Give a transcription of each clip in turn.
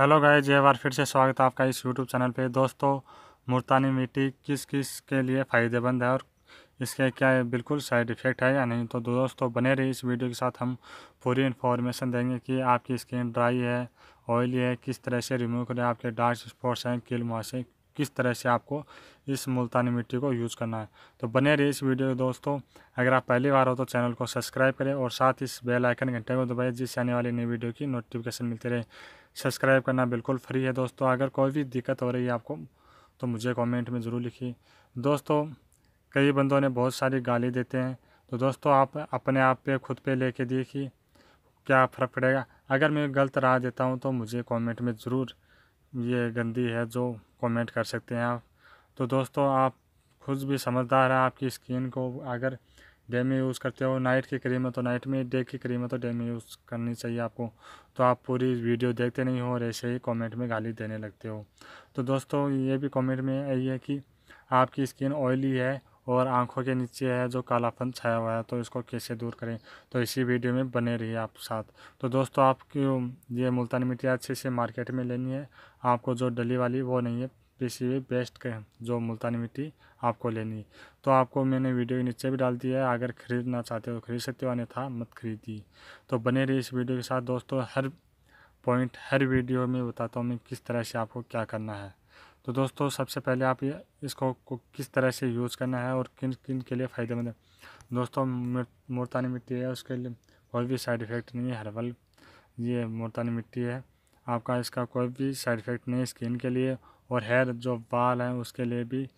hello गाय जय बार फिर से स्वागत है आपका इस यूट्यूब चैनल पे दोस्तों मुल्तानी मिट्टी किस किस के लिए फ़ायदेमंद है और इसके क्या बिल्कुल साइड इफ़ेक्ट है या नहीं तो दोस्तों बने रही इस वीडियो के साथ हम पूरी इन्फॉर्मेशन देंगे कि आपकी स्किन ड्राई है ऑयली है किस तरह से रिमूव करें आपके डार्क स्पॉट्स हैं किल मासिक किस तरह से आपको इस मुल्तानी मिट्टी को यूज़ करना है तो बने रहिए इस वीडियो दोस्तों अगर आप पहली बार हो तो चैनल को सब्सक्राइब करें और साथ इस बेल आइकन घंटे को दबाएं जिससे आने वाली नई वीडियो की नोटिफिकेशन मिलती रहे सब्सक्राइब करना बिल्कुल फ्री है दोस्तों अगर कोई भी दिक्कत हो रही है आपको तो मुझे कॉमेंट में ज़रूर लिखिए दोस्तों कई बंदों ने बहुत सारी गाली देते हैं तो दोस्तों आप अपने आप पर खुद ले लेके देखिए क्या फ़र्क पड़ेगा अगर मैं गलत राह देता हूँ तो मुझे कॉमेंट में ज़रूर ये गंदी है जो कमेंट कर सकते हैं आप तो दोस्तों आप खुद भी समझदार हैं आपकी स्किन को अगर डे में यूज़ करते हो नाइट की क्रीम है तो नाइट में डे की क्रीम है तो डे में यूज़ करनी चाहिए आपको तो आप पूरी वीडियो देखते नहीं हो और ऐसे ही कमेंट में गाली देने लगते हो तो दोस्तों ये भी कमेंट में यही है कि आपकी स्किन ऑयली है और आंखों के नीचे है जो कालापन छाया हुआ है तो इसको कैसे दूर करें तो इसी वीडियो में बने रहिए आप साथ तो दोस्तों आपको ये मुल्तानी मिट्टी अच्छे से मार्केट में लेनी है आपको जो डली वाली वो नहीं है पीसी भी बेस्ट जो मुल्तानी मिट्टी आपको लेनी है तो आपको मैंने वीडियो के नीचे भी डाल दिया है अगर ख़रीदना चाहते हो तो खरीद सकते हो अन्यथा मत खरीदिए तो बने रही इस वीडियो के साथ दोस्तों हर पॉइंट हर वीडियो में बताता हूँ मैं किस तरह से आपको क्या करना है तो दोस्तों सबसे पहले आप ये इसको को किस तरह से यूज़ करना है और किन किन के लिए फ़ायदेमंद है दोस्तों मुल्तानी मिट्टी है उसके लिए कोई भी साइड इफ़ेक्ट नहीं है हर्बल ये मुल्तानी मिट्टी है आपका इसका कोई भी साइड इफ़ेक्ट नहीं है स्किन के लिए और हेयर जो बाल हैं उसके लिए भी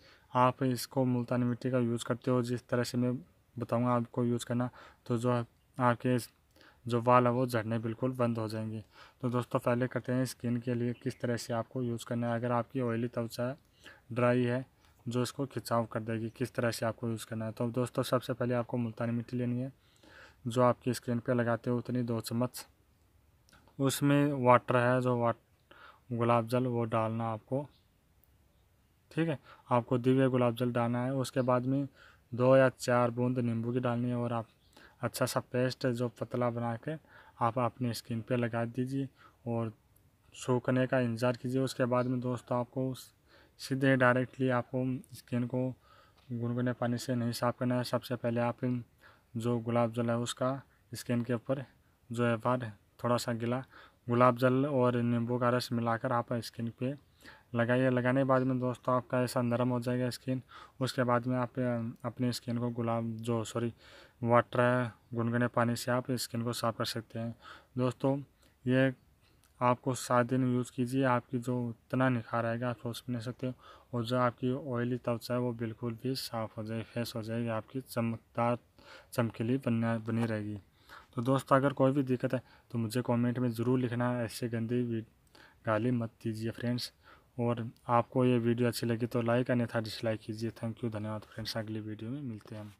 आप इसको मुल्तानी मिट्टी का यूज़ करते हो जिस तरह से मैं बताऊँगा आपको यूज़ करना तो जो आपके जो बाल है वो झड़ने बिल्कुल बंद हो जाएंगे तो दोस्तों पहले करते हैं स्किन के लिए किस तरह से आपको यूज़ करना है अगर आपकी ऑयली त्वचा है ड्राई है जो इसको खिंचाव कर देगी किस तरह से आपको यूज़ करना है तो दोस्तों सबसे पहले आपको मुल्तानी मिट्टी लेनी है जो आपकी स्किन पर लगाते हो उतनी दो चम्मच उसमें वाटर है जो वाट गुलाब जल वो डालना आपको ठीक है आपको दिव्य गुलाब जल डालना है उसके बाद में दो या चार बूंद नींबू की डालनी है और आप अच्छा सा पेस्ट जो पतला बना के आप अपनी स्किन पे लगा दीजिए और सूखने का इंतज़ार कीजिए उसके बाद में दोस्तों आपको सीधे डायरेक्टली आपको स्किन को गुनगुने पानी से नहीं साफ़ करना है सबसे पहले आप जो गुलाब जल है उसका स्किन के ऊपर जो है बार थोड़ा सा गिला गुलाब जल और नींबू का रस मिलाकर आप स्किन पे लगाइए लगाने के बाद में दोस्तों आपका ऐसा नरम हो जाएगा स्किन उसके बाद में आप अपनी स्किन को गुलाब जो सॉरी वाटर है गुनगुने पानी से आप स्किन को साफ़ कर सकते हैं दोस्तों ये आपको सात दिन यूज़ कीजिए आपकी जो उतना निखार आएगा आप सोच नहीं सकते और जो आपकी ऑयली त्वचा है वो बिल्कुल भी साफ़ हो जाएगी फ्रेश हो जाएगी आपकी चमकदार चमकीली बनना बनी रहेगी तो दोस्तों अगर कोई भी दिक्कत है तो मुझे कमेंट में ज़रूर लिखना ऐसे गंदी गाली मत दीजिए फ्रेंड्स और आपको ये वीडियो अच्छी लगी तो लाइक अन्यथा डिसलाइक कीजिए थैंक यू धन्यवाद फ्रेंड्स अगली वीडियो में मिलते हैं हम